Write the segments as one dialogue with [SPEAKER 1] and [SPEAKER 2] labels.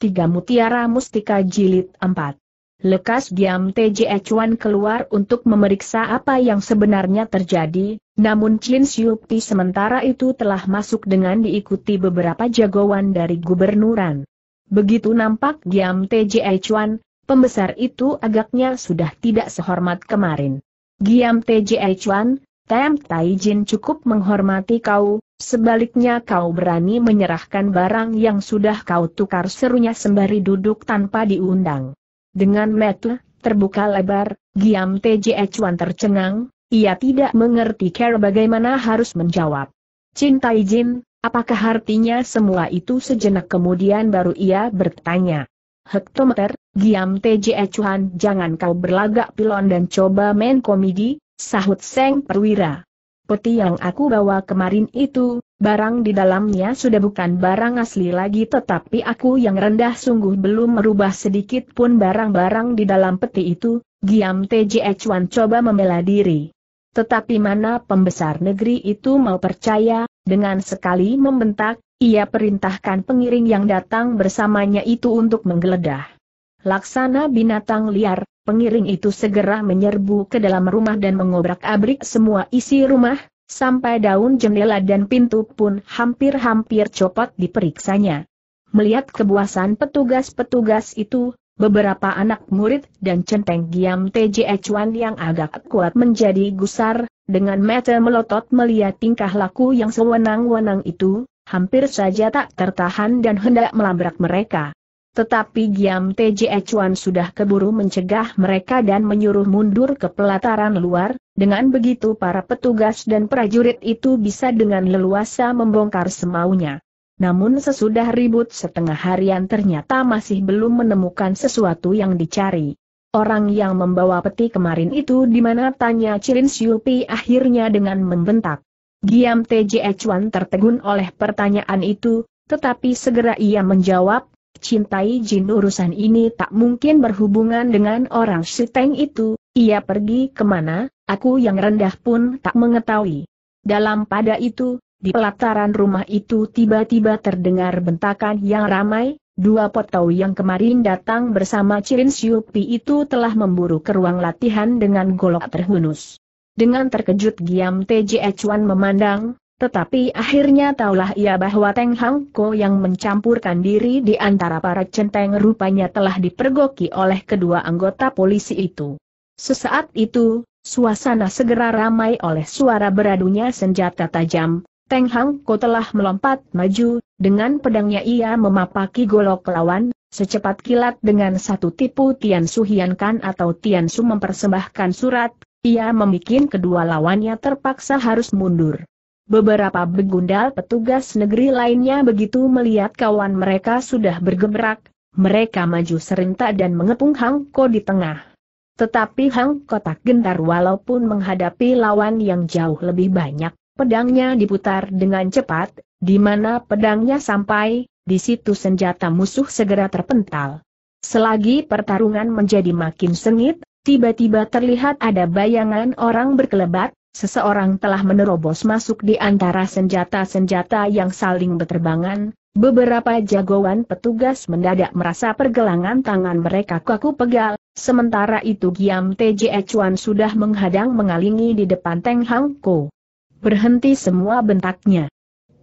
[SPEAKER 1] Tiga Mutiara Mustika Jilid 4 Lekas diam TJE Chuan keluar untuk memeriksa apa yang sebenarnya terjadi, namun Chin Xiupi sementara itu telah masuk dengan diikuti beberapa jagoan dari gubernuran. Begitu nampak diam TJE Chuan, pembesar itu agaknya sudah tidak sehormat kemarin. Giam TJE Chuan, Tem Taijin cukup menghormati kau, sebaliknya kau berani menyerahkan barang yang sudah kau tukar serunya sembari duduk tanpa diundang. Dengan metu, terbuka lebar, Giam TJ Chuan tercengang, ia tidak mengerti cara bagaimana harus menjawab. Cintai Jin, apakah artinya semua itu sejenak kemudian baru ia bertanya. Hektometer, Giam TJ Ecuan jangan kau berlagak pilon dan coba main komedi, sahut Seng Perwira. Peti yang aku bawa kemarin itu, barang di dalamnya sudah bukan barang asli lagi tetapi aku yang rendah sungguh belum merubah sedikit pun barang-barang di dalam peti itu, Giam Tj 1 coba membela diri. Tetapi mana pembesar negeri itu mau percaya, dengan sekali membentak, ia perintahkan pengiring yang datang bersamanya itu untuk menggeledah. Laksana binatang liar, pengiring itu segera menyerbu ke dalam rumah dan mengobrak-abrik semua isi rumah, sampai daun jendela dan pintu pun hampir-hampir copot diperiksanya. Melihat kebuasan petugas-petugas itu, beberapa anak murid dan centeng giam TJ 1 yang agak kuat menjadi gusar, dengan mata melotot melihat tingkah laku yang sewenang-wenang itu, hampir saja tak tertahan dan hendak melabrak mereka. Tetapi Giam TJE Chuan sudah keburu mencegah mereka dan menyuruh mundur ke pelataran luar, dengan begitu para petugas dan prajurit itu bisa dengan leluasa membongkar semaunya. Namun sesudah ribut setengah harian ternyata masih belum menemukan sesuatu yang dicari. Orang yang membawa peti kemarin itu di mana tanya Cilin Siupi akhirnya dengan membentak. Giam TJ Chuan tertegun oleh pertanyaan itu, tetapi segera ia menjawab, Cintai Jin urusan ini tak mungkin berhubungan dengan orang Siteng itu, ia pergi kemana, aku yang rendah pun tak mengetahui. Dalam pada itu, di pelataran rumah itu tiba-tiba terdengar bentakan yang ramai, dua potau yang kemarin datang bersama Cirin Siupi itu telah memburu ke ruang latihan dengan golok terhunus. Dengan terkejut Giam TJ Ecuan memandang, tetapi akhirnya taulah ia bahwa Teng Hang Ko yang mencampurkan diri di antara para centeng rupanya telah dipergoki oleh kedua anggota polisi itu. Sesaat itu, suasana segera ramai oleh suara beradunya senjata tajam, Teng Hang Ko telah melompat maju, dengan pedangnya ia memapaki golok lawan, secepat kilat dengan satu tipu Tian Su hian kan atau Tian Su mempersembahkan surat, ia membuat kedua lawannya terpaksa harus mundur. Beberapa begundal petugas negeri lainnya begitu melihat kawan mereka sudah bergemerak, mereka maju serentak dan mengepung Hang Ko di tengah. Tetapi Hang Ko tak gentar walaupun menghadapi lawan yang jauh lebih banyak, pedangnya diputar dengan cepat, di mana pedangnya sampai, di situ senjata musuh segera terpental. Selagi pertarungan menjadi makin sengit, tiba-tiba terlihat ada bayangan orang berkelebat, seseorang telah menerobos masuk di antara senjata-senjata yang saling berterbangan, beberapa jagoan petugas mendadak merasa pergelangan tangan mereka kaku pegal, sementara itu Giam TJE Chuan sudah menghadang mengalingi di depan Teng Hang Ko. Berhenti semua bentaknya.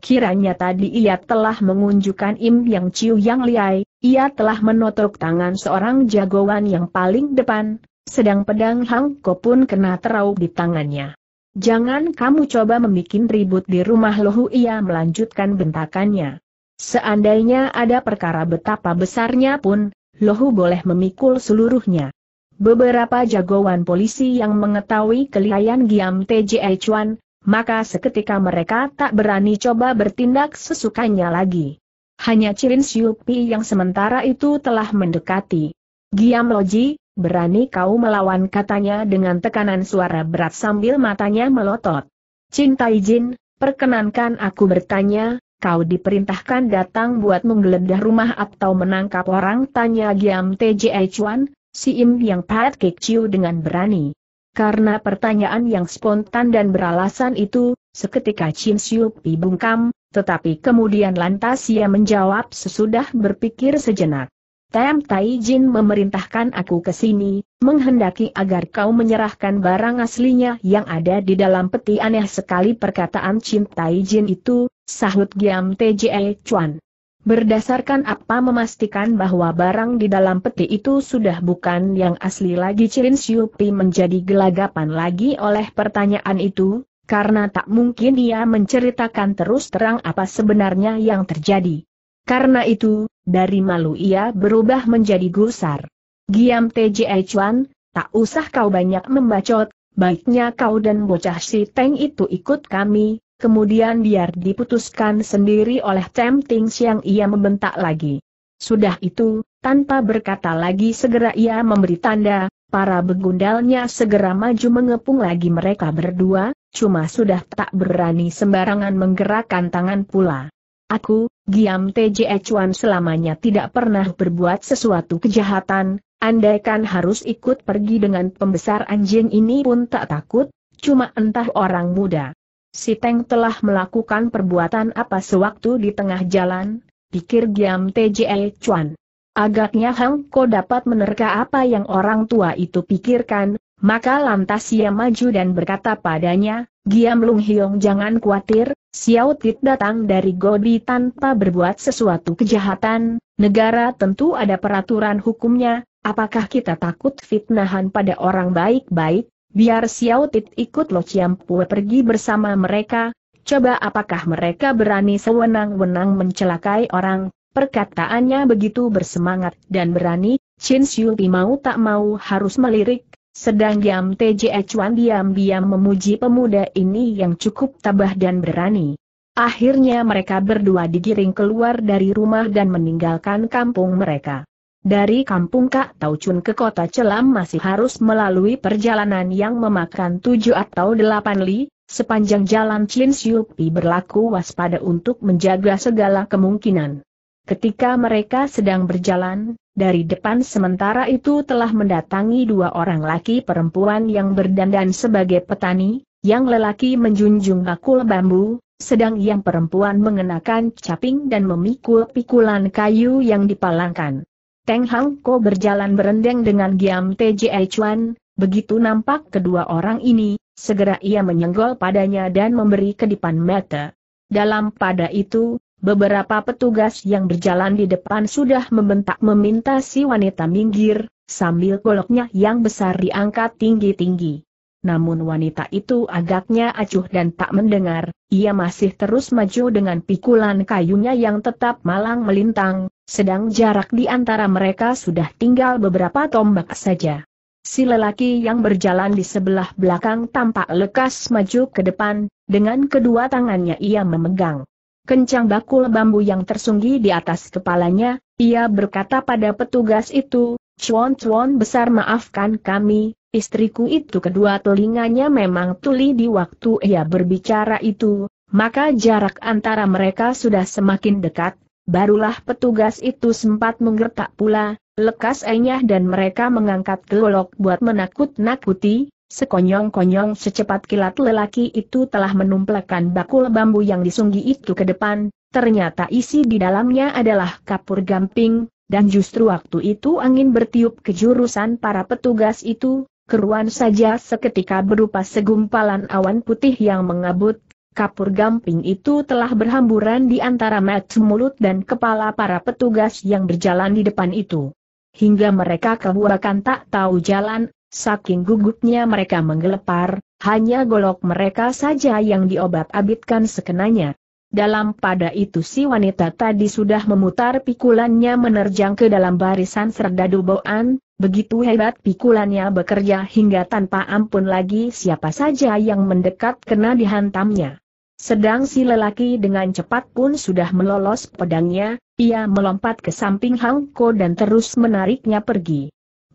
[SPEAKER 1] Kiranya tadi ia telah mengunjukkan Im Yang Chiu Yang Liai, ia telah menotok tangan seorang jagoan yang paling depan, sedang pedang Hang Ko pun kena terau di tangannya. Jangan kamu coba membuat ribut di rumah lohu ia melanjutkan bentakannya. Seandainya ada perkara betapa besarnya pun, lohu boleh memikul seluruhnya. Beberapa jagoan polisi yang mengetahui kelihayan Giam TJE Chuan, maka seketika mereka tak berani coba bertindak sesukanya lagi. Hanya Cirin Pi yang sementara itu telah mendekati. Giam Loji, Berani kau melawan katanya dengan tekanan suara berat sambil matanya melotot. Cinta izin, perkenankan aku bertanya, kau diperintahkan datang buat menggeledah rumah atau menangkap orang tanya Giam TJI Chuan, si Im yang pahat Kek dengan berani. Karena pertanyaan yang spontan dan beralasan itu, seketika Chin Siu Pi bungkam, tetapi kemudian lantas ia menjawab sesudah berpikir sejenak. Tem Tai Jin memerintahkan aku ke sini, menghendaki agar kau menyerahkan barang aslinya yang ada di dalam peti aneh sekali perkataan Chin Tai Jin itu, sahut Giam TJE Chuan. Berdasarkan apa memastikan bahwa barang di dalam peti itu sudah bukan yang asli lagi Chin Pi menjadi gelagapan lagi oleh pertanyaan itu, karena tak mungkin dia menceritakan terus terang apa sebenarnya yang terjadi. Karena itu, dari malu ia berubah menjadi gusar. Giam TJ Chuan, tak usah kau banyak membacot, baiknya kau dan bocah si Teng itu ikut kami, kemudian biar diputuskan sendiri oleh Tem Ting Siang ia membentak lagi. Sudah itu, tanpa berkata lagi segera ia memberi tanda, para begundalnya segera maju mengepung lagi mereka berdua, cuma sudah tak berani sembarangan menggerakkan tangan pula. Aku, Giam TJE Chuan selamanya tidak pernah berbuat sesuatu kejahatan, andaikan harus ikut pergi dengan pembesar anjing ini pun tak takut, cuma entah orang muda. Si Teng telah melakukan perbuatan apa sewaktu di tengah jalan, pikir Giam TJE Chuan. Agaknya Hang Ko dapat menerka apa yang orang tua itu pikirkan, maka lantas ia maju dan berkata padanya, Giam Lung Hiong jangan khawatir, Xiao Tit datang dari Godi tanpa berbuat sesuatu kejahatan, negara tentu ada peraturan hukumnya, apakah kita takut fitnahan pada orang baik-baik, biar Xiao Tit ikut Lo Chiam Pue pergi bersama mereka, coba apakah mereka berani sewenang-wenang mencelakai orang, perkataannya begitu bersemangat dan berani, Chin Siu mau tak mau harus melirik, sedang Yam TJ Chuan diam-diam memuji pemuda ini yang cukup tabah dan berani. Akhirnya mereka berdua digiring keluar dari rumah dan meninggalkan kampung mereka. Dari kampung Kak Taucun ke kota Celam masih harus melalui perjalanan yang memakan tujuh atau delapan li, sepanjang jalan Chin Siupi berlaku waspada untuk menjaga segala kemungkinan. Ketika mereka sedang berjalan, dari depan sementara itu telah mendatangi dua orang laki perempuan yang berdandan sebagai petani, yang lelaki menjunjung bakul bambu, sedang yang perempuan mengenakan caping dan memikul pikulan kayu yang dipalangkan. Teng Hang Ko berjalan berendeng dengan Giam T.J.I. Chuan, begitu nampak kedua orang ini, segera ia menyenggol padanya dan memberi kedipan mata. Dalam pada itu, Beberapa petugas yang berjalan di depan sudah membentak meminta si wanita minggir, sambil goloknya yang besar diangkat tinggi-tinggi. Namun wanita itu agaknya acuh dan tak mendengar, ia masih terus maju dengan pikulan kayunya yang tetap malang melintang, sedang jarak di antara mereka sudah tinggal beberapa tombak saja. Si lelaki yang berjalan di sebelah belakang tampak lekas maju ke depan, dengan kedua tangannya ia memegang kencang bakul bambu yang tersunggi di atas kepalanya, ia berkata pada petugas itu, Chuan Chuan besar maafkan kami, istriku itu kedua telinganya memang tuli di waktu ia berbicara itu, maka jarak antara mereka sudah semakin dekat, barulah petugas itu sempat menggertak pula, lekas enyah dan mereka mengangkat gelolok buat menakut-nakuti, Sekonyong-konyong secepat kilat lelaki itu telah menumplekan bakul bambu yang disunggi itu ke depan, ternyata isi di dalamnya adalah kapur gamping, dan justru waktu itu angin bertiup ke jurusan para petugas itu, keruan saja seketika berupa segumpalan awan putih yang mengabut, kapur gamping itu telah berhamburan di antara mat mulut dan kepala para petugas yang berjalan di depan itu. Hingga mereka kebuakan tak tahu jalan Saking gugupnya mereka menggelepar, hanya golok mereka saja yang diobat-abitkan sekenanya. Dalam pada itu si wanita tadi sudah memutar pikulannya menerjang ke dalam barisan serdadu bawaan, begitu hebat pikulannya bekerja hingga tanpa ampun lagi siapa saja yang mendekat kena dihantamnya. Sedang si lelaki dengan cepat pun sudah melolos pedangnya, ia melompat ke samping Hangko dan terus menariknya pergi.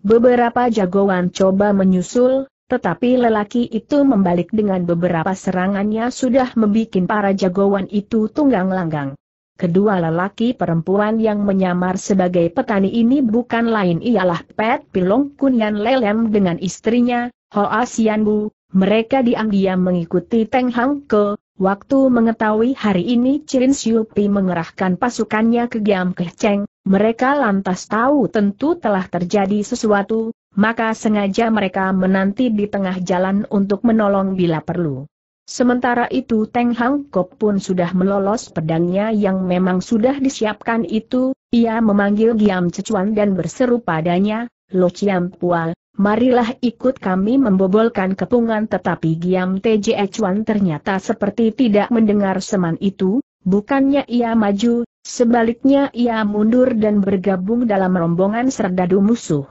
[SPEAKER 1] Beberapa jagoan coba menyusul, tetapi lelaki itu membalik dengan beberapa serangannya sudah membuat para jagoan itu tunggang langgang. Kedua lelaki perempuan yang menyamar sebagai petani ini bukan lain ialah Pet Pilong Kunyan Lelem dengan istrinya, Hoa Bu. Mereka diam-diam mengikuti Teng Hang Ke, Waktu mengetahui hari ini Chin Siupi mengerahkan pasukannya ke Giam Kecheng, mereka lantas tahu tentu telah terjadi sesuatu, maka sengaja mereka menanti di tengah jalan untuk menolong bila perlu. Sementara itu Teng Hang Kok pun sudah melolos pedangnya yang memang sudah disiapkan itu, ia memanggil Giam Cecuan dan berseru padanya, Lo Chiam Pua, marilah ikut kami membobolkan kepungan tetapi Giam TJ Chuan ternyata seperti tidak mendengar seman itu, bukannya ia maju, sebaliknya ia mundur dan bergabung dalam rombongan serdadu musuh.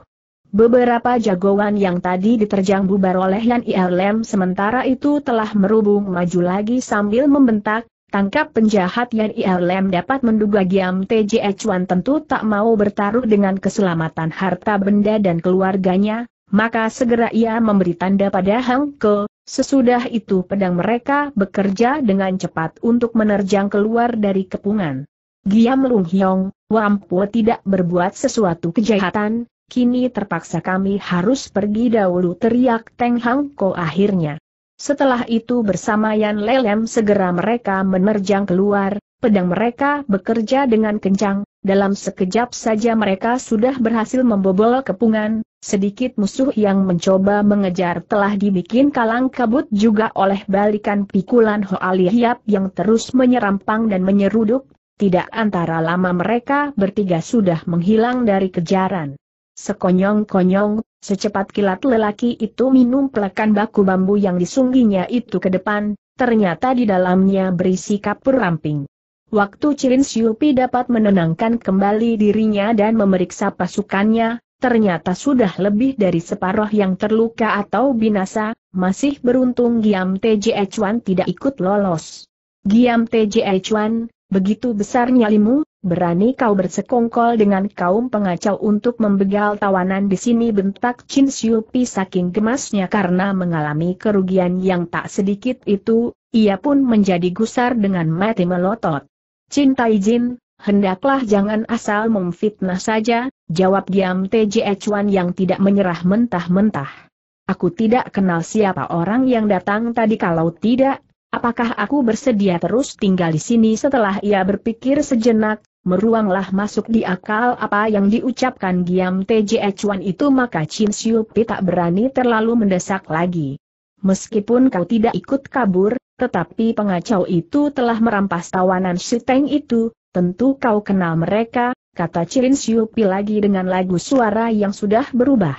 [SPEAKER 1] Beberapa jagoan yang tadi diterjang bubar oleh Yan Ilm sementara itu telah merubung maju lagi sambil membentak, tangkap penjahat Yan Ilm dapat menduga Giam TJ Chuan tentu tak mau bertaruh dengan keselamatan harta benda dan keluarganya, maka segera ia memberi tanda pada Hang Ke, sesudah itu pedang mereka bekerja dengan cepat untuk menerjang keluar dari kepungan. Giam Lung Hyong, Wampu tidak berbuat sesuatu kejahatan, kini terpaksa kami harus pergi dahulu teriak Teng Hang Ko akhirnya. Setelah itu bersama Yan Lelem segera mereka menerjang keluar, pedang mereka bekerja dengan kencang, dalam sekejap saja mereka sudah berhasil membobol kepungan, sedikit musuh yang mencoba mengejar telah dibikin kalang kabut juga oleh balikan pikulan Hoalihiap yang terus menyerampang dan menyeruduk, tidak antara lama mereka bertiga sudah menghilang dari kejaran. Sekonyong-konyong, secepat kilat lelaki itu minum pelekan baku bambu yang disungginya itu ke depan, ternyata di dalamnya berisi kapur ramping. Waktu Cilin Siupi dapat menenangkan kembali dirinya dan memeriksa pasukannya, ternyata sudah lebih dari separuh yang terluka atau binasa, masih beruntung Giam TJE Chuan tidak ikut lolos. Giam TJE Chuan, begitu besar nyalimu, berani kau bersekongkol dengan kaum pengacau untuk membegal tawanan di sini bentak Chin Siupi saking gemasnya karena mengalami kerugian yang tak sedikit itu, ia pun menjadi gusar dengan mati melotot. Cinta izin, hendaklah jangan asal memfitnah saja, jawab diam TJ Chuan yang tidak menyerah mentah-mentah. Aku tidak kenal siapa orang yang datang tadi kalau tidak, apakah aku bersedia terus tinggal di sini setelah ia berpikir sejenak, meruanglah masuk di akal apa yang diucapkan Giam TJ Chuan itu maka Chin Siu Pi tak berani terlalu mendesak lagi. Meskipun kau tidak ikut kabur, tetapi pengacau itu telah merampas tawanan si Teng itu, tentu kau kenal mereka, kata Chin Siupi lagi dengan lagu suara yang sudah berubah.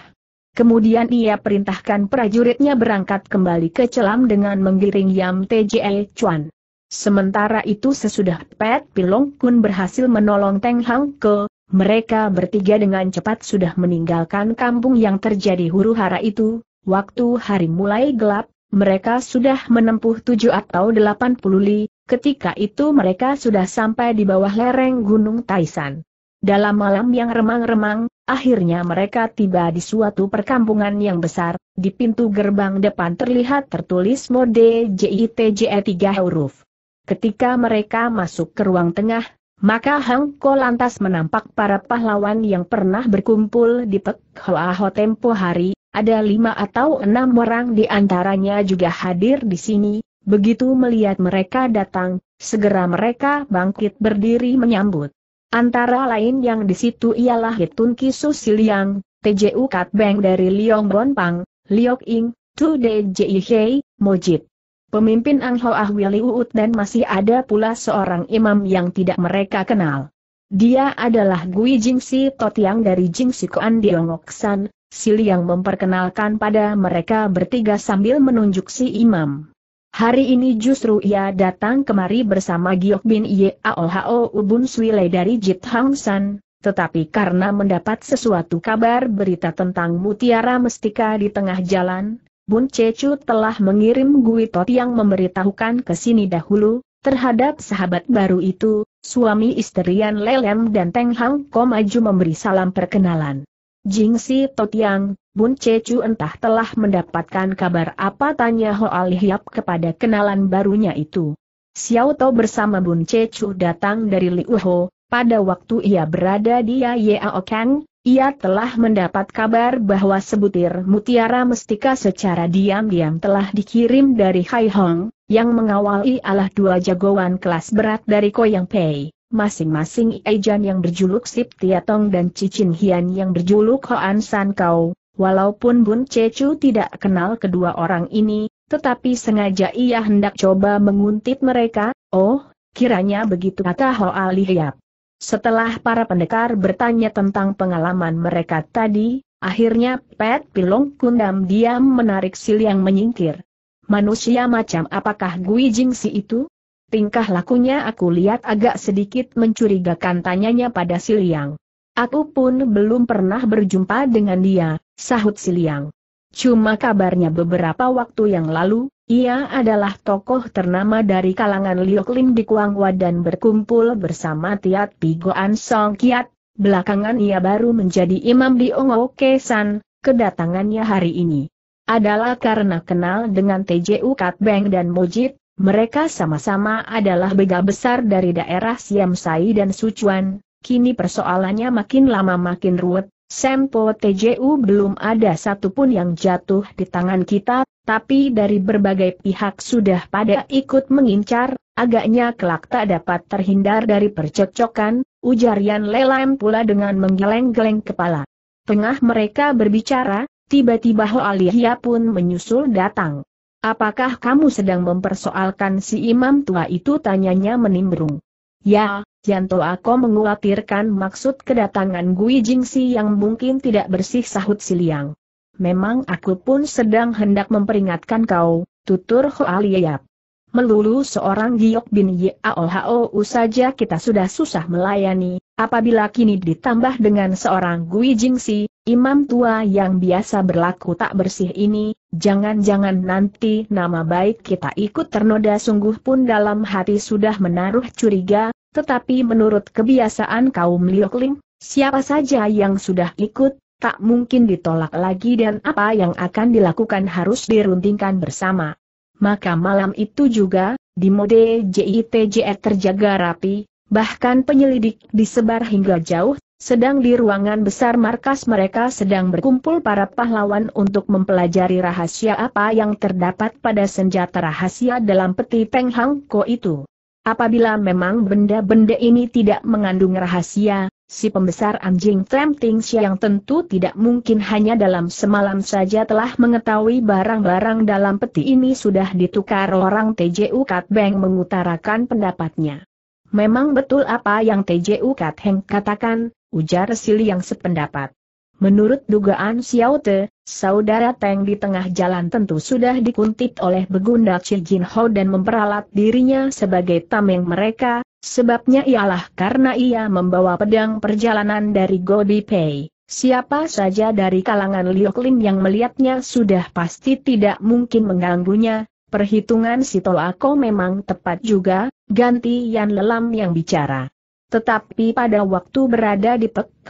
[SPEAKER 1] Kemudian ia perintahkan prajuritnya berangkat kembali ke celam dengan menggiring Yam TJE Chuan. Sementara itu sesudah Pet Pilong Kun berhasil menolong Teng Hang Ke, mereka bertiga dengan cepat sudah meninggalkan kampung yang terjadi huru hara itu, waktu hari mulai gelap, mereka sudah menempuh tujuh atau delapan puluh li, ketika itu mereka sudah sampai di bawah lereng Gunung Taisan. Dalam malam yang remang-remang, akhirnya mereka tiba di suatu perkampungan yang besar, di pintu gerbang depan terlihat tertulis mode JITJE tiga huruf. Ketika mereka masuk ke ruang tengah, maka Hang Ko lantas menampak para pahlawan yang pernah berkumpul di Pek Hoa Ho tempo hari, ada lima atau enam orang di antaranya juga hadir di sini, begitu melihat mereka datang, segera mereka bangkit berdiri menyambut. Antara lain yang di situ ialah Hitun Kisu Siliang, TJU Kat Beng dari Liong Bonpang, Liok Ing, Tu DJI Hei, Mojit. Pemimpin Ang Hoa ah Wili Uut dan masih ada pula seorang imam yang tidak mereka kenal. Dia adalah Gui Jingsi Totiang dari Jingsi Koan Diongoksan, Sili yang memperkenalkan pada mereka bertiga sambil menunjuk si imam. Hari ini justru ia datang kemari bersama Giok Bin Yeaohao Ubun Swile dari Jit Hang San, tetapi karena mendapat sesuatu kabar berita tentang mutiara mestika di tengah jalan, Bun Cecu telah mengirim Gui Tot yang memberitahukan ke sini dahulu, terhadap sahabat baru itu, suami istrian Lelem dan Teng Hang Ko maju memberi salam perkenalan. Jing Si Totiang, Bun Chu entah telah mendapatkan kabar apa tanya Ho Alihyap kepada kenalan barunya itu. Xiao Tao bersama Bun Chu datang dari Liu Ho, pada waktu ia berada di Yao Kang, ia telah mendapat kabar bahwa sebutir mutiara mestika secara diam-diam telah dikirim dari Hai Hong, yang mengawali alah dua jagoan kelas berat dari Koyang Pei masing-masing Ejan yang berjuluk Sip Tiatong dan Cicin Hian yang berjuluk Hoan San Kau, walaupun Bun Cecu tidak kenal kedua orang ini, tetapi sengaja ia hendak coba menguntit mereka, oh, kiranya begitu kata Hoa Lihiap. Setelah para pendekar bertanya tentang pengalaman mereka tadi, Akhirnya Pet Pilong Kundam diam menarik sil yang menyingkir. Manusia macam apakah Gui si itu? Tingkah lakunya aku lihat agak sedikit mencurigakan tanyanya pada Siliang. Liang. Aku pun belum pernah berjumpa dengan dia, sahut Siliang. Cuma kabarnya beberapa waktu yang lalu, ia adalah tokoh ternama dari kalangan Lioklim di Kuangwa dan berkumpul bersama Tiat Pigoan Song Kiat, belakangan ia baru menjadi imam di Ongokesan, kedatangannya hari ini. Adalah karena kenal dengan TJU Kat Beng dan Mojit, mereka sama-sama adalah begal besar dari daerah Siamsai dan Sichuan. kini persoalannya makin lama makin ruwet, Sempo TJU belum ada satupun yang jatuh di tangan kita, tapi dari berbagai pihak sudah pada ikut mengincar, agaknya kelak tak dapat terhindar dari percekcokan, ujar Yan Lelem pula dengan menggeleng-geleng kepala. Tengah mereka berbicara, tiba-tiba Hoa Lihya pun menyusul datang. Apakah kamu sedang mempersoalkan si imam tua itu? Tanyanya menimbrung. Ya, Janto, aku mengkhawatirkan maksud kedatangan Gui Jingsi yang mungkin tidak bersih sahut si Liang. Memang aku pun sedang hendak memperingatkan kau, tutur Hoa Liyap. Melulu seorang Giok bin Hao saja kita sudah susah melayani, apabila kini ditambah dengan seorang Gui Jingsi, imam tua yang biasa berlaku tak bersih ini, Jangan-jangan nanti nama baik kita ikut ternoda sungguh pun dalam hati sudah menaruh curiga, tetapi menurut kebiasaan kaum Liokling, siapa saja yang sudah ikut, tak mungkin ditolak lagi dan apa yang akan dilakukan harus diruntingkan bersama. Maka malam itu juga, di mode JITJR terjaga rapi, bahkan penyelidik disebar hingga jauh, sedang di ruangan besar markas mereka sedang berkumpul para pahlawan untuk mempelajari rahasia apa yang terdapat pada senjata rahasia dalam peti Peng Hang Ko itu. Apabila memang benda-benda ini tidak mengandung rahasia, si pembesar anjing Tram Ting yang tentu tidak mungkin hanya dalam semalam saja telah mengetahui barang-barang dalam peti ini sudah ditukar orang TJU Kat Beng mengutarakan pendapatnya. Memang betul apa yang TJU Kat Heng katakan, ujar Sili yang sependapat. Menurut dugaan Xiao Te, saudara Teng di tengah jalan tentu sudah dikuntit oleh Begunda Chi Jin Ho dan memperalat dirinya sebagai tameng mereka, sebabnya ialah karena ia membawa pedang perjalanan dari Godi Pei. Siapa saja dari kalangan Liu Lioklin yang melihatnya sudah pasti tidak mungkin mengganggunya, Perhitungan si Tolako memang tepat juga, ganti Yan Lelam yang bicara. Tetapi pada waktu berada di Pek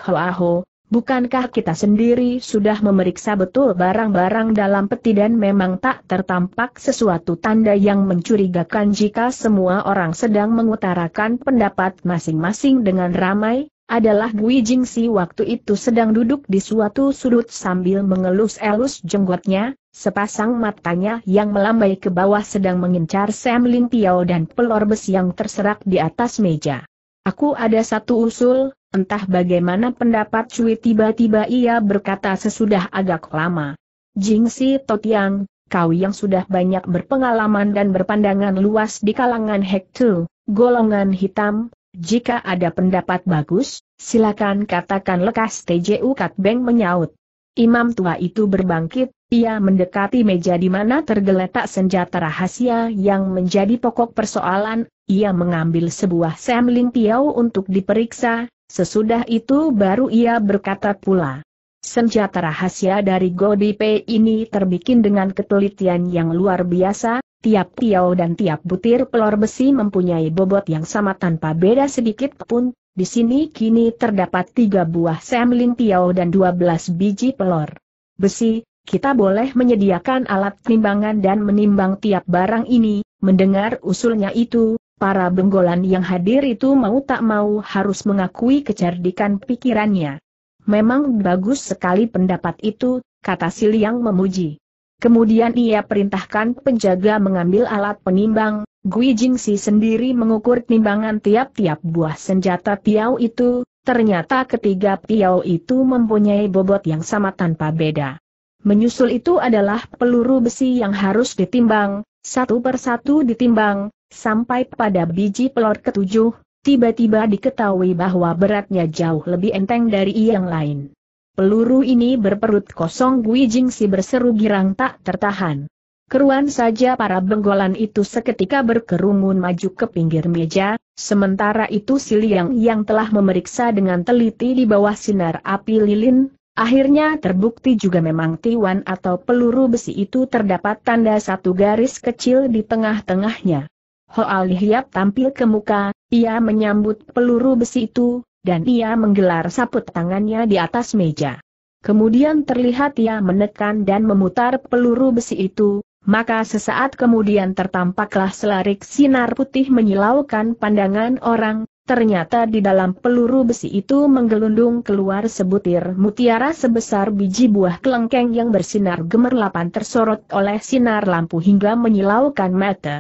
[SPEAKER 1] bukankah kita sendiri sudah memeriksa betul barang-barang dalam peti dan memang tak tertampak sesuatu tanda yang mencurigakan jika semua orang sedang mengutarakan pendapat masing-masing dengan ramai? Adalah Gui Si waktu itu sedang duduk di suatu sudut sambil mengelus-elus jenggotnya, sepasang matanya yang melambai ke bawah sedang mengincar Sam Ling Piao dan pelor besi yang terserak di atas meja. Aku ada satu usul, entah bagaimana pendapat Cui tiba-tiba ia berkata sesudah agak lama. Jing Jingsi Totiang, kau yang sudah banyak berpengalaman dan berpandangan luas di kalangan Hektu, golongan hitam, jika ada pendapat bagus, silakan katakan lekas TJU Beng menyaut. Imam tua itu berbangkit, ia mendekati meja di mana tergeletak senjata rahasia yang menjadi pokok persoalan, ia mengambil sebuah semling piau untuk diperiksa, sesudah itu baru ia berkata pula. Senjata rahasia dari Godipe ini terbikin dengan ketelitian yang luar biasa, tiap piau dan tiap butir pelor besi mempunyai bobot yang sama tanpa beda sedikit pun, di sini kini terdapat tiga buah semlin piau dan dua belas biji pelor. Besi, kita boleh menyediakan alat timbangan dan menimbang tiap barang ini, mendengar usulnya itu, para benggolan yang hadir itu mau tak mau harus mengakui kecerdikan pikirannya. Memang bagus sekali pendapat itu, kata Siliang memuji. Kemudian ia perintahkan penjaga mengambil alat penimbang, Gui si sendiri mengukur timbangan tiap-tiap buah senjata piau itu, ternyata ketiga piau itu mempunyai bobot yang sama tanpa beda. Menyusul itu adalah peluru besi yang harus ditimbang, satu persatu ditimbang, sampai pada biji pelor ketujuh, tiba-tiba diketahui bahwa beratnya jauh lebih enteng dari yang lain. Peluru ini berperut kosong Gui si berseru girang tak tertahan. Keruan saja para benggolan itu seketika berkerumun maju ke pinggir meja, sementara itu si Liang yang telah memeriksa dengan teliti di bawah sinar api lilin, Akhirnya terbukti juga memang tiwan atau peluru besi itu terdapat tanda satu garis kecil di tengah-tengahnya. Hoal Lihiap tampil ke muka, ia menyambut peluru besi itu, dan ia menggelar saput tangannya di atas meja. Kemudian terlihat ia menekan dan memutar peluru besi itu, maka sesaat kemudian tertampaklah selarik sinar putih menyilaukan pandangan orang, ternyata di dalam peluru besi itu menggelundung keluar sebutir mutiara sebesar biji buah kelengkeng yang bersinar gemerlapan tersorot oleh sinar lampu hingga menyilaukan mata.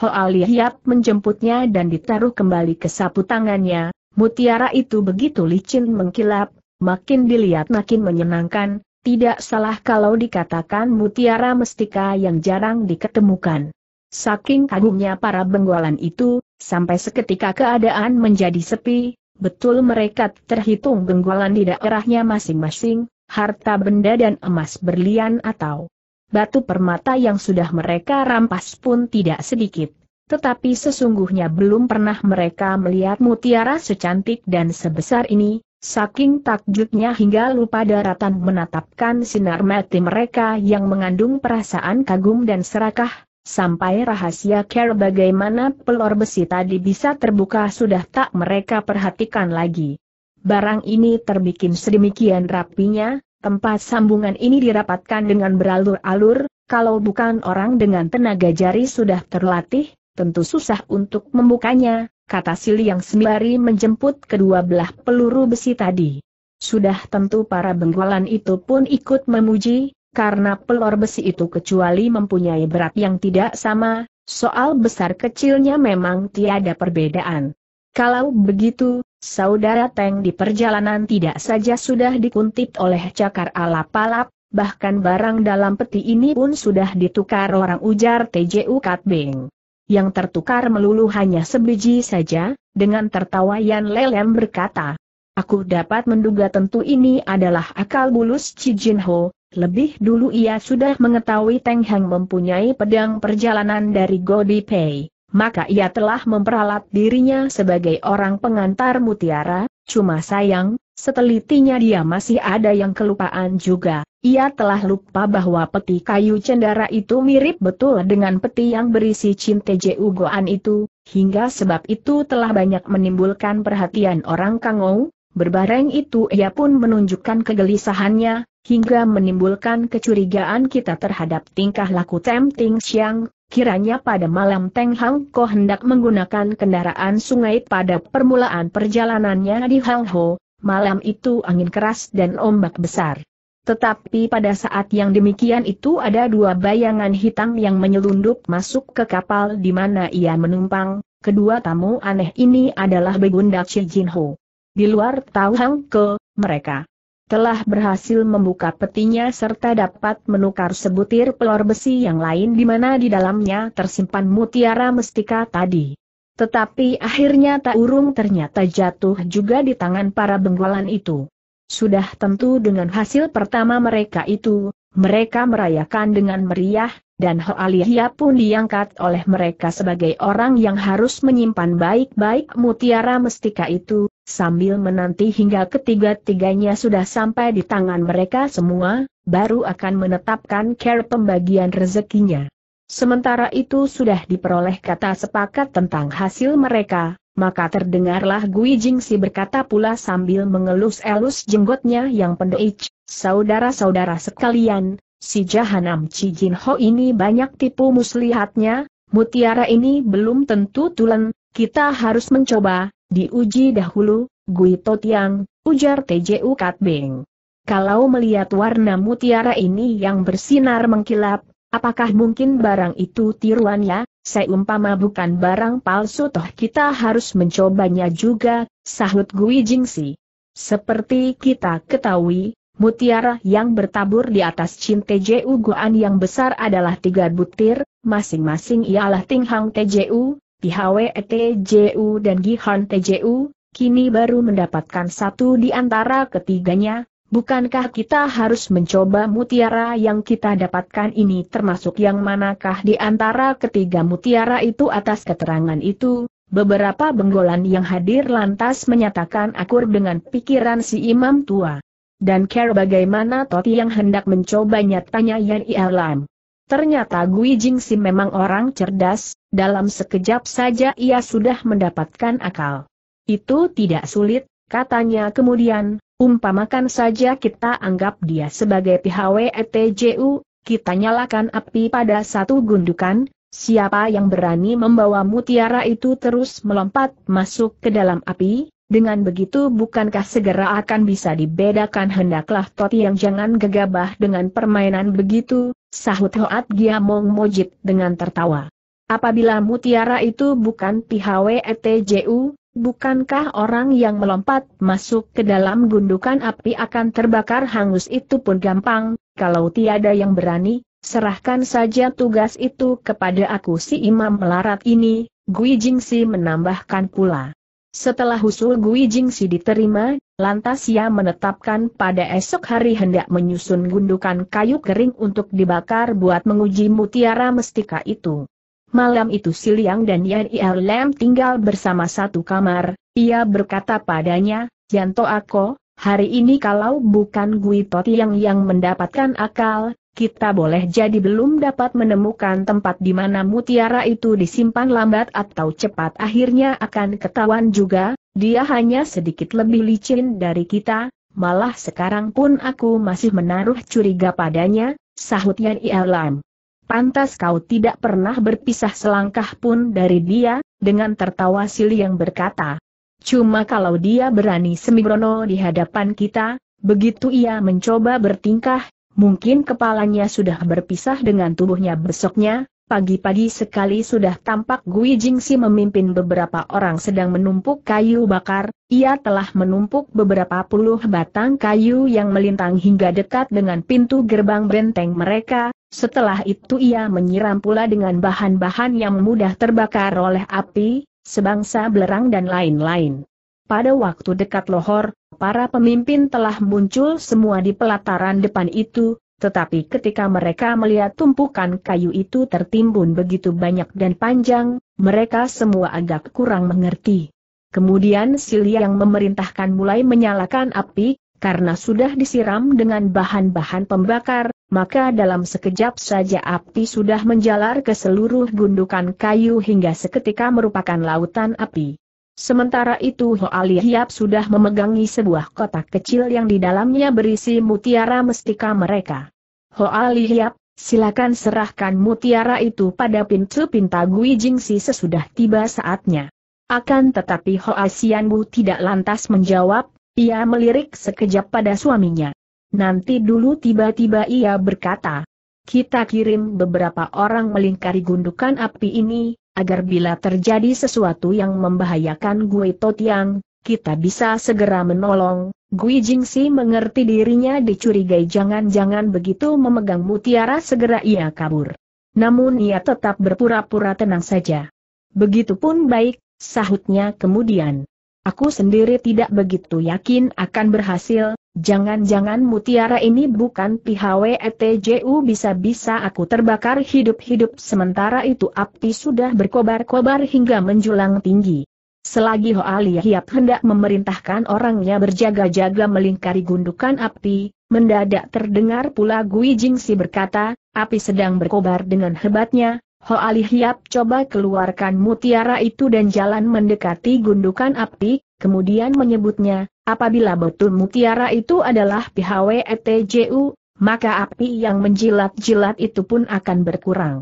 [SPEAKER 1] Hoal Yahyap menjemputnya dan ditaruh kembali ke sapu tangannya, Mutiara itu begitu licin mengkilap, makin dilihat makin menyenangkan, tidak salah kalau dikatakan mutiara mestika yang jarang diketemukan. Saking kagumnya para benggolan itu, sampai seketika keadaan menjadi sepi, betul mereka terhitung benggolan di daerahnya masing-masing, harta benda dan emas berlian atau batu permata yang sudah mereka rampas pun tidak sedikit tetapi sesungguhnya belum pernah mereka melihat mutiara secantik dan sebesar ini, saking takjubnya hingga lupa daratan menatapkan sinar mati mereka yang mengandung perasaan kagum dan serakah, sampai rahasia care bagaimana pelor besi tadi bisa terbuka sudah tak mereka perhatikan lagi. Barang ini terbikin sedemikian rapinya, tempat sambungan ini dirapatkan dengan beralur-alur, kalau bukan orang dengan tenaga jari sudah terlatih, tentu susah untuk membukanya, kata yang sembari menjemput kedua belah peluru besi tadi. Sudah tentu para benggolan itu pun ikut memuji, karena pelor besi itu kecuali mempunyai berat yang tidak sama, soal besar kecilnya memang tiada perbedaan. Kalau begitu, saudara Teng di perjalanan tidak saja sudah dikuntit oleh cakar ala palap, bahkan barang dalam peti ini pun sudah ditukar orang ujar TJU Katbing yang tertukar melulu hanya sebiji saja, dengan tertawa Yan Lelem berkata, Aku dapat menduga tentu ini adalah akal bulus Chi Jin Ho, lebih dulu ia sudah mengetahui Teng Heng mempunyai pedang perjalanan dari Godi Pei, maka ia telah memperalat dirinya sebagai orang pengantar mutiara, Cuma sayang, setelitinya dia masih ada yang kelupaan juga. Ia telah lupa bahwa peti kayu cendara itu mirip betul dengan peti yang berisi cinteje ugoan itu, hingga sebab itu telah banyak menimbulkan perhatian orang kangou. Berbareng itu ia pun menunjukkan kegelisahannya, hingga menimbulkan kecurigaan kita terhadap tingkah laku Tem Ting Xiang, Kiranya pada malam Teng Hang Ko hendak menggunakan kendaraan sungai pada permulaan perjalanannya di Hang Ho, malam itu angin keras dan ombak besar. Tetapi pada saat yang demikian itu ada dua bayangan hitam yang menyelundup masuk ke kapal di mana ia menumpang, kedua tamu aneh ini adalah Begunda Chi Jin Ho. Di luar Tau Hang Ko, mereka telah berhasil membuka petinya serta dapat menukar sebutir pelor besi yang lain di mana di dalamnya tersimpan mutiara mestika tadi. Tetapi akhirnya tak urung ternyata jatuh juga di tangan para benggolan itu. Sudah tentu dengan hasil pertama mereka itu, mereka merayakan dengan meriah, dan Hoalihya pun diangkat oleh mereka sebagai orang yang harus menyimpan baik-baik mutiara mestika itu, sambil menanti hingga ketiga-tiganya sudah sampai di tangan mereka semua, baru akan menetapkan care pembagian rezekinya. Sementara itu sudah diperoleh kata sepakat tentang hasil mereka, maka terdengarlah Gui Jingsi berkata pula sambil mengelus-elus jenggotnya yang pendek, saudara-saudara sekalian, si Jahanam Cijin Ho ini banyak tipu muslihatnya, mutiara ini belum tentu tulen, kita harus mencoba, Diuji dahulu, Gui Totiang, ujar TJU Katbing. Kalau melihat warna mutiara ini yang bersinar mengkilap, apakah mungkin barang itu tiruannya? umpama bukan barang palsu toh kita harus mencobanya juga, sahut Gui Jingsi. Seperti kita ketahui, mutiara yang bertabur di atas cin TJU Guan yang besar adalah tiga butir, masing-masing ialah Tinghang TJU, di Hwe TJU dan Han TJU, kini baru mendapatkan satu di antara ketiganya, bukankah kita harus mencoba mutiara yang kita dapatkan ini termasuk yang manakah di antara ketiga mutiara itu atas keterangan itu, Beberapa benggolan yang hadir lantas menyatakan akur dengan pikiran si imam tua. Dan care bagaimana Toti yang hendak mencobanya tanya Yan Ialam. Ternyata Gui Jingsi memang orang cerdas, dalam sekejap saja ia sudah mendapatkan akal. Itu tidak sulit, katanya kemudian, umpamakan saja kita anggap dia sebagai pihak WETJU, kita nyalakan api pada satu gundukan, siapa yang berani membawa mutiara itu terus melompat masuk ke dalam api, dengan begitu bukankah segera akan bisa dibedakan hendaklah Toti yang jangan gegabah dengan permainan begitu, Sahut Hoat Giamong Mojit dengan tertawa. Apabila mutiara itu bukan PHWETJU, bukankah orang yang melompat masuk ke dalam gundukan api akan terbakar hangus itu pun gampang, kalau tiada yang berani, serahkan saja tugas itu kepada aku si imam melarat ini, Gui Jingsi menambahkan pula. Setelah usul Gui Jingsi diterima, lantas ia menetapkan pada esok hari hendak menyusun gundukan kayu kering untuk dibakar buat menguji mutiara mestika itu. Malam itu si Liang dan Yan Er Lam tinggal bersama satu kamar, ia berkata padanya, Yanto Ako, hari ini kalau bukan Gui Toti yang yang mendapatkan akal, kita boleh jadi belum dapat menemukan tempat di mana mutiara itu disimpan lambat atau cepat akhirnya akan ketahuan juga, dia hanya sedikit lebih licin dari kita, malah sekarang pun aku masih menaruh curiga padanya, Sahut Yan Ialam. Pantas kau tidak pernah berpisah selangkah pun dari dia, dengan tertawa Sili yang berkata, Cuma kalau dia berani semibrono di hadapan kita, begitu ia mencoba bertingkah, mungkin kepalanya sudah berpisah dengan tubuhnya besoknya, pagi-pagi sekali sudah tampak Gui Jingsi memimpin beberapa orang sedang menumpuk kayu bakar, ia telah menumpuk beberapa puluh batang kayu yang melintang hingga dekat dengan pintu gerbang benteng mereka, setelah itu ia menyiram pula dengan bahan-bahan yang mudah terbakar oleh api, sebangsa belerang dan lain-lain. Pada waktu dekat Lohor, para pemimpin telah muncul semua di pelataran depan itu, tetapi ketika mereka melihat tumpukan kayu itu tertimbun begitu banyak dan panjang, mereka semua agak kurang mengerti. Kemudian Silia yang memerintahkan mulai menyalakan api, karena sudah disiram dengan bahan-bahan pembakar, maka dalam sekejap saja api sudah menjalar ke seluruh gundukan kayu hingga seketika merupakan lautan api. Sementara itu Ho Ali Hiap sudah memegangi sebuah kotak kecil yang di dalamnya berisi mutiara mestika mereka. Ho Ali Hiap, silakan serahkan mutiara itu pada pintu pinta Gui si sesudah tiba saatnya. Akan tetapi Ho Asian Bu tidak lantas menjawab, ia melirik sekejap pada suaminya. Nanti dulu tiba-tiba ia berkata, kita kirim beberapa orang melingkari gundukan api ini, agar bila terjadi sesuatu yang membahayakan Gui Totiang, kita bisa segera menolong. Gui Jingsi mengerti dirinya dicurigai jangan-jangan begitu memegang mutiara segera ia kabur. Namun ia tetap berpura-pura tenang saja. Begitupun baik, sahutnya kemudian. Aku sendiri tidak begitu yakin akan berhasil, Jangan-jangan mutiara ini bukan ETJU bisa-bisa aku terbakar hidup-hidup sementara itu api sudah berkobar-kobar hingga menjulang tinggi. Selagi Hoali Hiap hendak memerintahkan orangnya berjaga-jaga melingkari gundukan api, mendadak terdengar pula Gui Jingsi berkata, api sedang berkobar dengan hebatnya, Hoali Hiap coba keluarkan mutiara itu dan jalan mendekati gundukan api, kemudian menyebutnya, apabila betul mutiara itu adalah etju, maka api yang menjilat-jilat itu pun akan berkurang.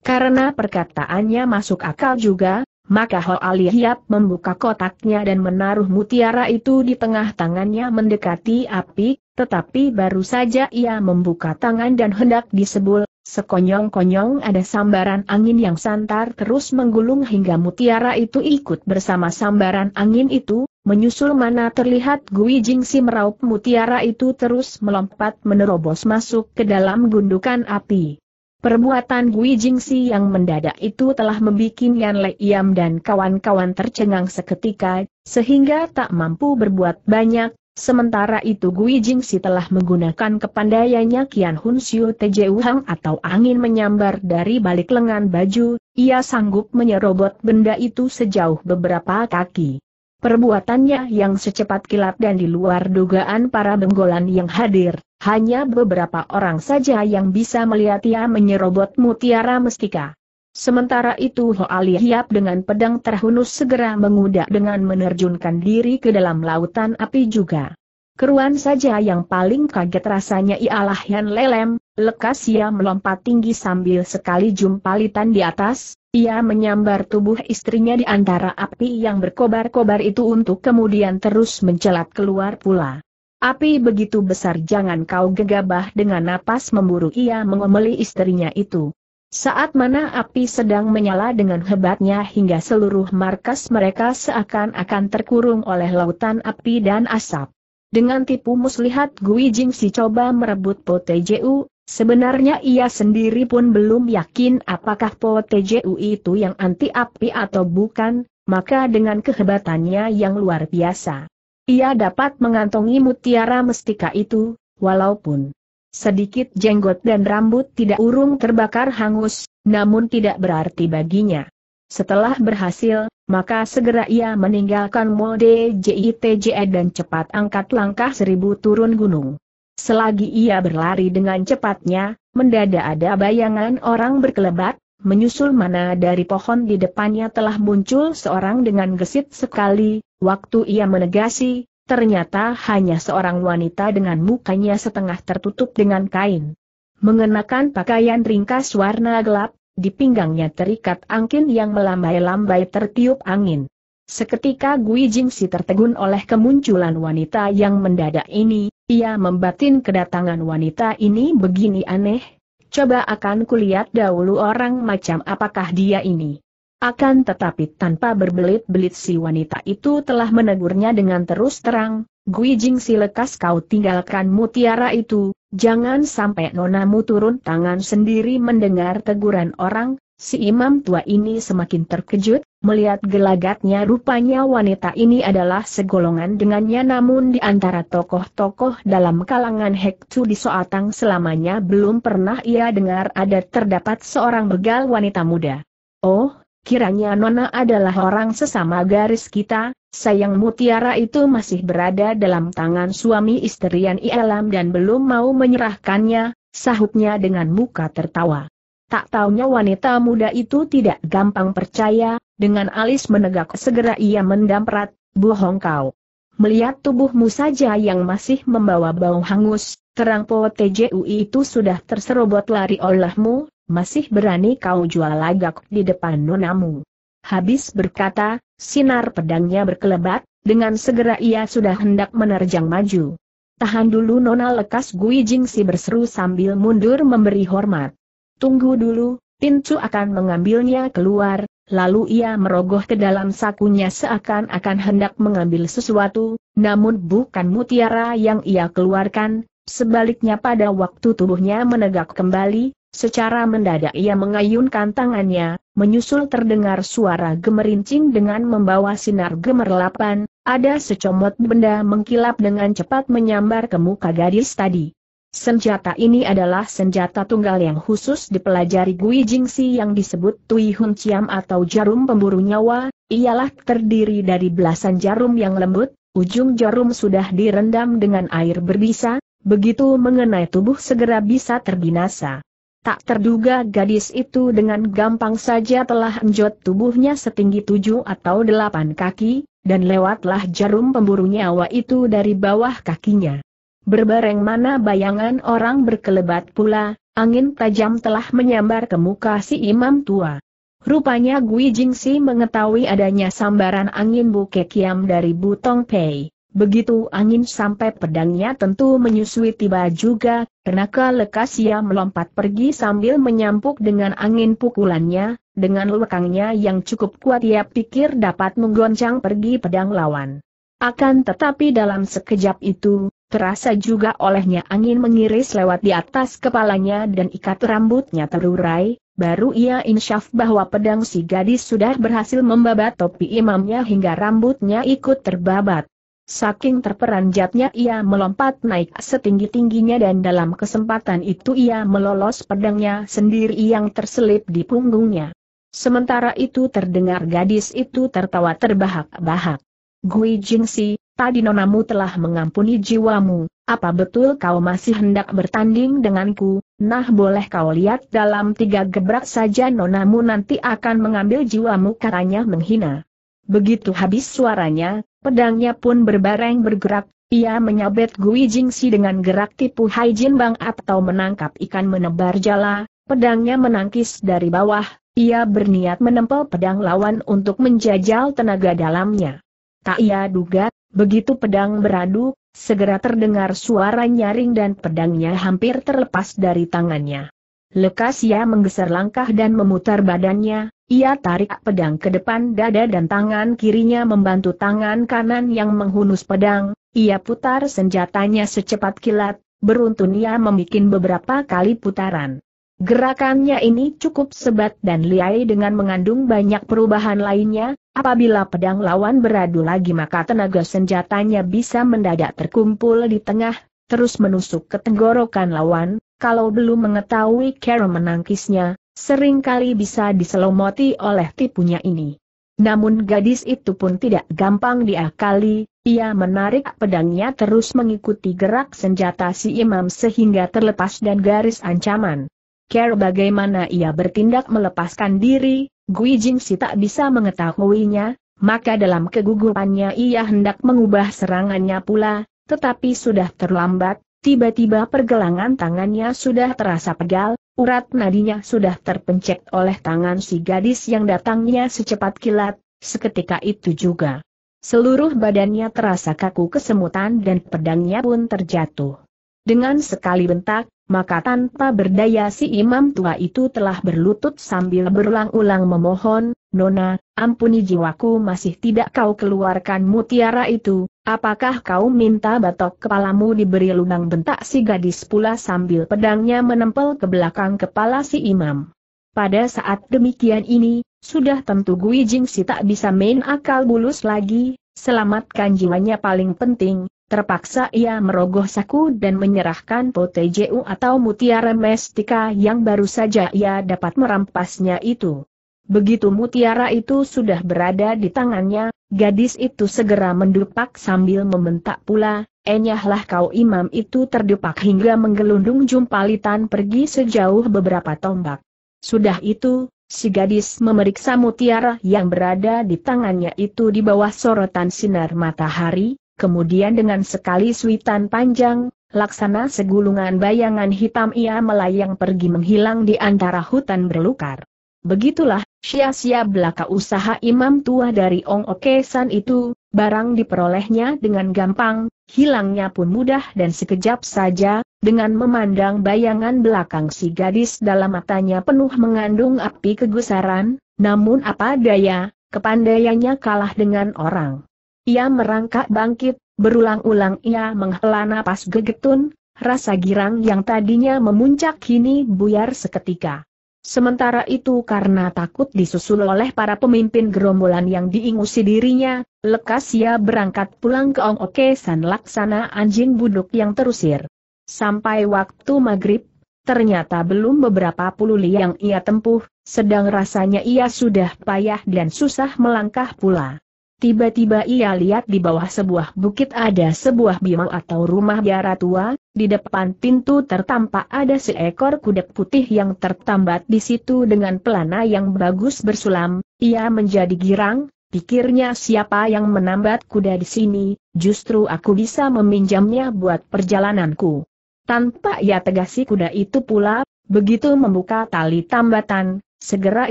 [SPEAKER 1] Karena perkataannya masuk akal juga, maka Ho Ali membuka kotaknya dan menaruh mutiara itu di tengah tangannya mendekati api, tetapi baru saja ia membuka tangan dan hendak disebul, Sekonyong-konyong ada sambaran angin yang santar terus menggulung hingga mutiara itu ikut bersama sambaran angin itu, menyusul mana terlihat Gui Jingsi meraup mutiara itu terus melompat menerobos masuk ke dalam gundukan api. Perbuatan Gui Jingsi yang mendadak itu telah membuat Yan Le Yam dan kawan-kawan tercengang seketika, sehingga tak mampu berbuat banyak, Sementara itu Gui si telah menggunakan kepandaiannya Kian Hun Siu Teje atau angin menyambar dari balik lengan baju, ia sanggup menyerobot benda itu sejauh beberapa kaki. Perbuatannya yang secepat kilat dan di luar dugaan para benggolan yang hadir, hanya beberapa orang saja yang bisa melihat ia menyerobot mutiara mestika. Sementara itu Ho Lihiap dengan pedang terhunus segera mengudak dengan menerjunkan diri ke dalam lautan api juga. Keruan saja yang paling kaget rasanya ialah Yan Lelem, lekas ia melompat tinggi sambil sekali jumpalitan di atas, ia menyambar tubuh istrinya di antara api yang berkobar-kobar itu untuk kemudian terus mencelat keluar pula. Api begitu besar jangan kau gegabah dengan napas memburu ia mengomeli istrinya itu. Saat mana api sedang menyala dengan hebatnya hingga seluruh markas mereka seakan-akan terkurung oleh lautan api dan asap. Dengan tipu muslihat Gui si coba merebut Po TJU, sebenarnya ia sendiri pun belum yakin apakah Po TJU itu yang anti api atau bukan, maka dengan kehebatannya yang luar biasa. Ia dapat mengantongi mutiara mestika itu, walaupun Sedikit jenggot dan rambut tidak urung terbakar hangus, namun tidak berarti baginya. Setelah berhasil, maka segera ia meninggalkan mode JITJE dan cepat angkat langkah seribu turun gunung. Selagi ia berlari dengan cepatnya, mendadak ada bayangan orang berkelebat, menyusul mana dari pohon di depannya telah muncul seorang dengan gesit sekali, waktu ia menegasi, ternyata hanya seorang wanita dengan mukanya setengah tertutup dengan kain. Mengenakan pakaian ringkas warna gelap, di pinggangnya terikat angkin yang melambai-lambai tertiup angin. Seketika Gui Jingsi tertegun oleh kemunculan wanita yang mendadak ini, ia membatin kedatangan wanita ini begini aneh, coba akan kulihat dahulu orang macam apakah dia ini. Akan tetapi tanpa berbelit-belit si wanita itu telah menegurnya dengan terus terang, Gui si lekas kau tinggalkan mutiara itu, jangan sampai nonamu turun tangan sendiri mendengar teguran orang, Si imam tua ini semakin terkejut, melihat gelagatnya rupanya wanita ini adalah segolongan dengannya namun di antara tokoh-tokoh dalam kalangan Hektu di Soatang selamanya belum pernah ia dengar ada terdapat seorang begal wanita muda. Oh, Kiranya Nona adalah orang sesama garis kita, sayang mutiara itu masih berada dalam tangan suami isterian Ialam dan belum mau menyerahkannya, sahutnya dengan muka tertawa. Tak taunya wanita muda itu tidak gampang percaya, dengan alis menegak segera ia mendamprat, bohong kau. Melihat tubuhmu saja yang masih membawa bau hangus, terang Po TJUI itu sudah terserobot lari olehmu, masih berani kau jual lagak di depan nonamu. Habis berkata, sinar pedangnya berkelebat, dengan segera ia sudah hendak menerjang maju. Tahan dulu nona lekas Gui Jingsi berseru sambil mundur memberi hormat. Tunggu dulu, Tincu akan mengambilnya keluar, lalu ia merogoh ke dalam sakunya seakan-akan hendak mengambil sesuatu, namun bukan mutiara yang ia keluarkan, sebaliknya pada waktu tubuhnya menegak kembali, Secara mendadak ia mengayunkan tangannya, menyusul terdengar suara gemerincing dengan membawa sinar gemerlapan, ada secomot benda mengkilap dengan cepat menyambar ke muka gadis tadi. Senjata ini adalah senjata tunggal yang khusus dipelajari Gui Jingsi yang disebut Tui Hun Chiam atau jarum pemburu nyawa, ialah terdiri dari belasan jarum yang lembut, ujung jarum sudah direndam dengan air berbisa, begitu mengenai tubuh segera bisa terbinasa. Tak terduga gadis itu dengan gampang saja telah enjot tubuhnya setinggi tujuh atau delapan kaki, dan lewatlah jarum pemburu nyawa itu dari bawah kakinya. Berbareng mana bayangan orang berkelebat pula, angin tajam telah menyambar ke muka si imam tua. Rupanya Gui Jingsi mengetahui adanya sambaran angin buke dari Butong Pei. Begitu angin sampai pedangnya tentu menyusui tiba juga, lekas ia melompat pergi sambil menyampuk dengan angin pukulannya, dengan lekangnya yang cukup kuat ia pikir dapat menggoncang pergi pedang lawan. Akan tetapi dalam sekejap itu, terasa juga olehnya angin mengiris lewat di atas kepalanya dan ikat rambutnya terurai, baru ia insyaf bahwa pedang si gadis sudah berhasil membabat topi imamnya hingga rambutnya ikut terbabat. Saking terperanjatnya ia melompat naik setinggi-tingginya dan dalam kesempatan itu ia melolos pedangnya sendiri yang terselip di punggungnya. Sementara itu terdengar gadis itu tertawa terbahak-bahak. Gui Jingsi, tadi nonamu telah mengampuni jiwamu, apa betul kau masih hendak bertanding denganku? Nah boleh kau lihat dalam tiga gebrak saja nonamu nanti akan mengambil jiwamu katanya menghina. Begitu habis suaranya, pedangnya pun berbareng bergerak, ia menyabet Gui Si dengan gerak tipu Hai Jin Bang atau menangkap ikan menebar jala, pedangnya menangkis dari bawah, ia berniat menempel pedang lawan untuk menjajal tenaga dalamnya. Tak ia duga, begitu pedang beradu, segera terdengar suara nyaring dan pedangnya hampir terlepas dari tangannya. Lekas ia menggeser langkah dan memutar badannya, ia tarik pedang ke depan dada dan tangan kirinya membantu tangan kanan yang menghunus pedang, ia putar senjatanya secepat kilat, beruntun ia membuat beberapa kali putaran. Gerakannya ini cukup sebat dan liai dengan mengandung banyak perubahan lainnya, apabila pedang lawan beradu lagi maka tenaga senjatanya bisa mendadak terkumpul di tengah, terus menusuk ke tenggorokan lawan, kalau belum mengetahui cara menangkisnya, seringkali bisa diselomoti oleh tipunya ini. Namun gadis itu pun tidak gampang diakali, ia menarik pedangnya terus mengikuti gerak senjata si imam sehingga terlepas dan garis ancaman. Care bagaimana ia bertindak melepaskan diri, Gui Jingsi tak bisa mengetahuinya, maka dalam kegugupannya ia hendak mengubah serangannya pula, tetapi sudah terlambat, Tiba-tiba pergelangan tangannya sudah terasa pegal, urat nadinya sudah terpencet oleh tangan si gadis yang datangnya secepat kilat, seketika itu juga. Seluruh badannya terasa kaku kesemutan dan pedangnya pun terjatuh. Dengan sekali bentak, maka tanpa berdaya si imam tua itu telah berlutut sambil berulang-ulang memohon, Nona, ampuni jiwaku masih tidak kau keluarkan mutiara itu, Apakah kau minta batok kepalamu diberi lunang bentak si gadis pula sambil pedangnya menempel ke belakang kepala si imam? Pada saat demikian ini, sudah tentu Gui si tak bisa main akal bulus lagi, selamatkan jiwanya paling penting, terpaksa ia merogoh saku dan menyerahkan potejeu atau mutiara mestika yang baru saja ia dapat merampasnya itu. Begitu mutiara itu sudah berada di tangannya, Gadis itu segera mendupak sambil membentak pula, enyahlah kau imam itu terdupak hingga menggelundung jumpalitan pergi sejauh beberapa tombak. Sudah itu, si gadis memeriksa mutiara yang berada di tangannya itu di bawah sorotan sinar matahari, kemudian dengan sekali suitan panjang, laksana segulungan bayangan hitam ia melayang pergi menghilang di antara hutan berlukar. Begitulah, Sia-sia belaka usaha imam tua dari Ong Okesan itu, barang diperolehnya dengan gampang, hilangnya pun mudah dan sekejap saja, dengan memandang bayangan belakang si gadis dalam matanya penuh mengandung api kegusaran, namun apa daya, kepandaiannya kalah dengan orang. Ia merangkak bangkit, berulang-ulang ia menghela napas gegetun, rasa girang yang tadinya memuncak kini buyar seketika. Sementara itu karena takut disusul oleh para pemimpin gerombolan yang diingusi dirinya, lekas ia berangkat pulang ke Ong Oke San Laksana anjing buduk yang terusir. Sampai waktu maghrib, ternyata belum beberapa puluh li yang ia tempuh, sedang rasanya ia sudah payah dan susah melangkah pula. Tiba-tiba ia lihat di bawah sebuah bukit ada sebuah bimau atau rumah biara tua, di depan pintu tertampak ada seekor kuda putih yang tertambat di situ dengan pelana yang bagus bersulam, ia menjadi girang, Pikirnya siapa yang menambat kuda di sini, justru aku bisa meminjamnya buat perjalananku. Tanpa ia tegasi kuda itu pula, begitu membuka tali tambatan, segera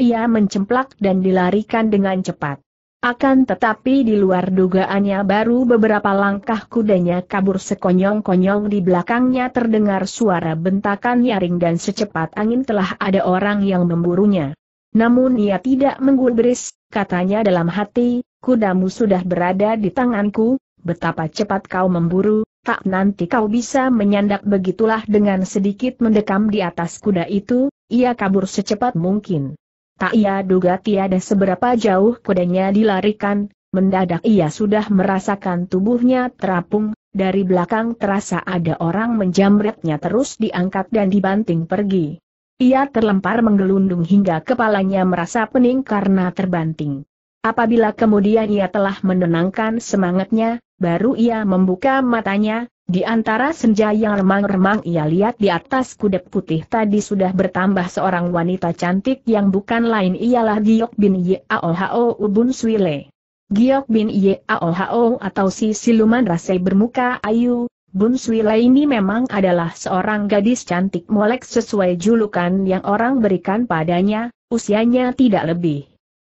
[SPEAKER 1] ia mencemplak dan dilarikan dengan cepat. Akan tetapi di luar dugaannya baru beberapa langkah kudanya kabur sekonyong-konyong di belakangnya terdengar suara bentakan nyaring dan secepat angin telah ada orang yang memburunya. Namun ia tidak menggubris, katanya dalam hati, kudamu sudah berada di tanganku, betapa cepat kau memburu, tak nanti kau bisa menyandak begitulah dengan sedikit mendekam di atas kuda itu, ia kabur secepat mungkin. Tak ia duga tiada seberapa jauh kudanya dilarikan, mendadak ia sudah merasakan tubuhnya terapung, dari belakang terasa ada orang menjamretnya terus diangkat dan dibanting pergi. Ia terlempar menggelundung hingga kepalanya merasa pening karena terbanting. Apabila kemudian ia telah menenangkan semangatnya, baru ia membuka matanya, di antara senja yang remang-remang ia lihat di atas kuda putih tadi sudah bertambah seorang wanita cantik yang bukan lain ialah Giok bin Yaohao Ubun Swile. Giok bin Yaohao atau si siluman rasai bermuka ayu, Bun Swile ini memang adalah seorang gadis cantik molek sesuai julukan yang orang berikan padanya, usianya tidak lebih.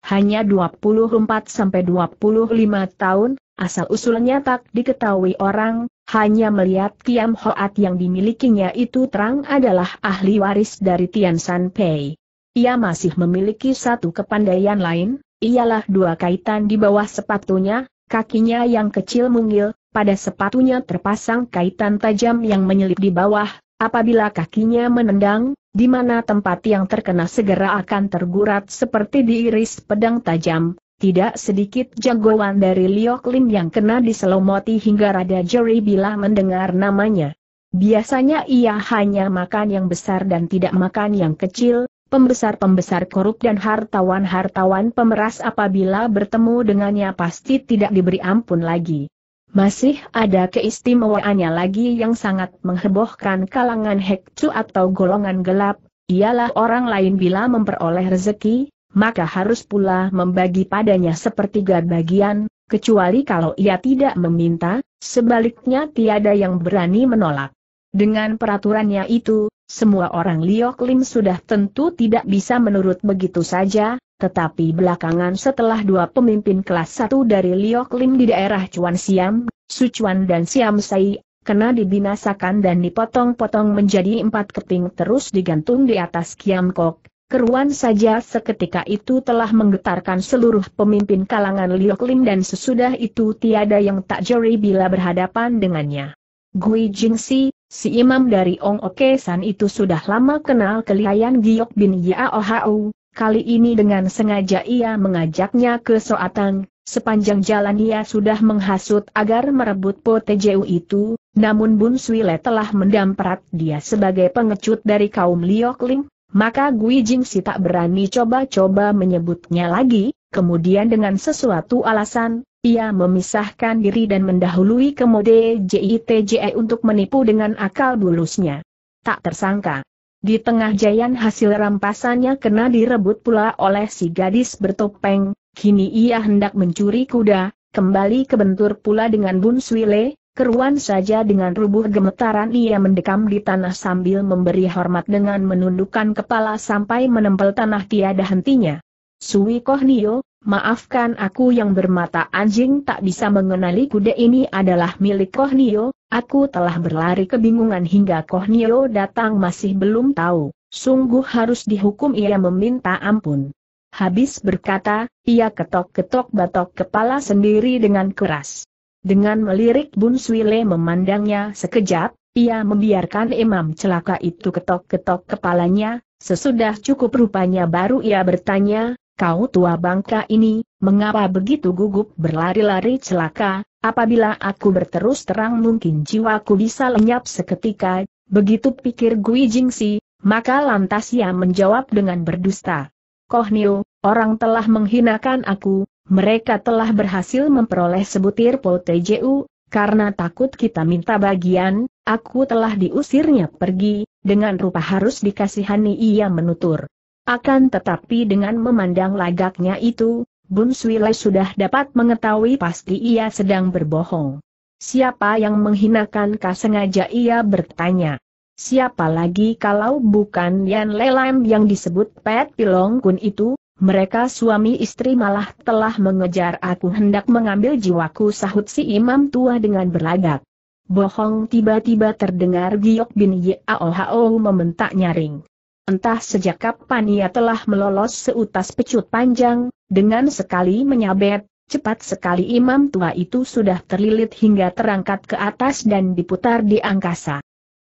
[SPEAKER 1] Hanya 24-25 tahun, asal-usulnya tak diketahui orang, hanya melihat Kiam Hoat yang dimilikinya itu terang adalah ahli waris dari Tian San Pei. Ia masih memiliki satu kepandaian lain, ialah dua kaitan di bawah sepatunya, kakinya yang kecil mungil, pada sepatunya terpasang kaitan tajam yang menyelip di bawah, apabila kakinya menendang, di mana tempat yang terkena segera akan tergurat seperti diiris pedang tajam, tidak sedikit jagoan dari Liok Lim yang kena diselomoti hingga Raja Jerry bila mendengar namanya. Biasanya ia hanya makan yang besar dan tidak makan yang kecil, pembesar-pembesar korup dan hartawan-hartawan pemeras apabila bertemu dengannya pasti tidak diberi ampun lagi. Masih ada keistimewaannya lagi yang sangat menghebohkan kalangan Hekcu atau golongan gelap, ialah orang lain bila memperoleh rezeki, maka harus pula membagi padanya sepertiga bagian, kecuali kalau ia tidak meminta, sebaliknya tiada yang berani menolak. Dengan peraturannya itu, semua orang Liok Lim sudah tentu tidak bisa menurut begitu saja, tetapi belakangan setelah dua pemimpin kelas satu dari Liok Lim di daerah Chuan Siam, Su Suchuan dan Siam Sai, kena dibinasakan dan dipotong-potong menjadi empat keping terus digantung di atas Kiam Kok, Keruan saja seketika itu telah menggetarkan seluruh pemimpin kalangan Lioklin dan sesudah itu tiada yang tak jeri bila berhadapan dengannya. Gui Jing si imam dari Ong Oke San itu sudah lama kenal kelihayan Giok bin Yao Hau, kali ini dengan sengaja ia mengajaknya ke Soatang, sepanjang jalan ia sudah menghasut agar merebut Po Tejeu itu, namun Bun Swile telah mendamprat dia sebagai pengecut dari kaum Lioklin. Maka Gui Jingsi tak berani coba-coba menyebutnya lagi, kemudian dengan sesuatu alasan, ia memisahkan diri dan mendahului ke mode JITJE untuk menipu dengan akal bulusnya. Tak tersangka. Di tengah jayan hasil rampasannya kena direbut pula oleh si gadis bertopeng, kini ia hendak mencuri kuda, kembali kebentur pula dengan Bun Swile, Keruan saja dengan rubuh gemetaran ia mendekam di tanah sambil memberi hormat dengan menundukkan kepala sampai menempel tanah tiada hentinya. Sui Nio, maafkan aku yang bermata anjing tak bisa mengenali kuda ini adalah milik Koh Nio. aku telah berlari kebingungan hingga Koh Nio datang masih belum tahu, sungguh harus dihukum ia meminta ampun. Habis berkata, ia ketok-ketok batok kepala sendiri dengan keras. Dengan melirik Bun Swile memandangnya sekejap, ia membiarkan imam celaka itu ketok-ketok kepalanya, sesudah cukup rupanya baru ia bertanya, kau tua bangka ini, mengapa begitu gugup berlari-lari celaka, apabila aku berterus terang mungkin jiwaku bisa lenyap seketika, begitu pikir Gui Jingsi, maka lantas ia menjawab dengan berdusta. Koh Niu, orang telah menghinakan aku, mereka telah berhasil memperoleh sebutir pol TJU, karena takut kita minta bagian, aku telah diusirnya pergi, dengan rupa harus dikasihani ia menutur. Akan tetapi dengan memandang lagaknya itu, Bun sudah dapat mengetahui pasti ia sedang berbohong. Siapa yang menghinakan sengaja ia bertanya. Siapa lagi kalau bukan Yan Lelam yang disebut Pet Pilong Kun itu, mereka suami istri malah telah mengejar aku hendak mengambil jiwaku sahut si imam tua dengan berlagak. Bohong tiba-tiba terdengar Giok bin Yaohao membentak nyaring. Entah sejak kapan ia telah melolos seutas pecut panjang, dengan sekali menyabet, cepat sekali imam tua itu sudah terlilit hingga terangkat ke atas dan diputar di angkasa.